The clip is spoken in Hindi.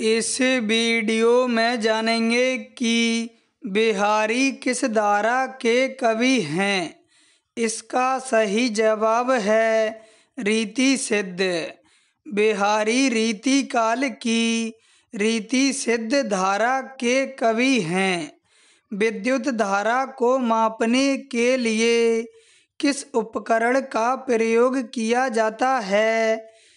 इस वीडियो में जानेंगे कि बिहारी किस धारा के कवि हैं इसका सही जवाब है रीति सिद्ध बिहारी रीति काल की रीति सिद्ध धारा के कवि हैं विद्युत धारा को मापने के लिए किस उपकरण का प्रयोग किया जाता है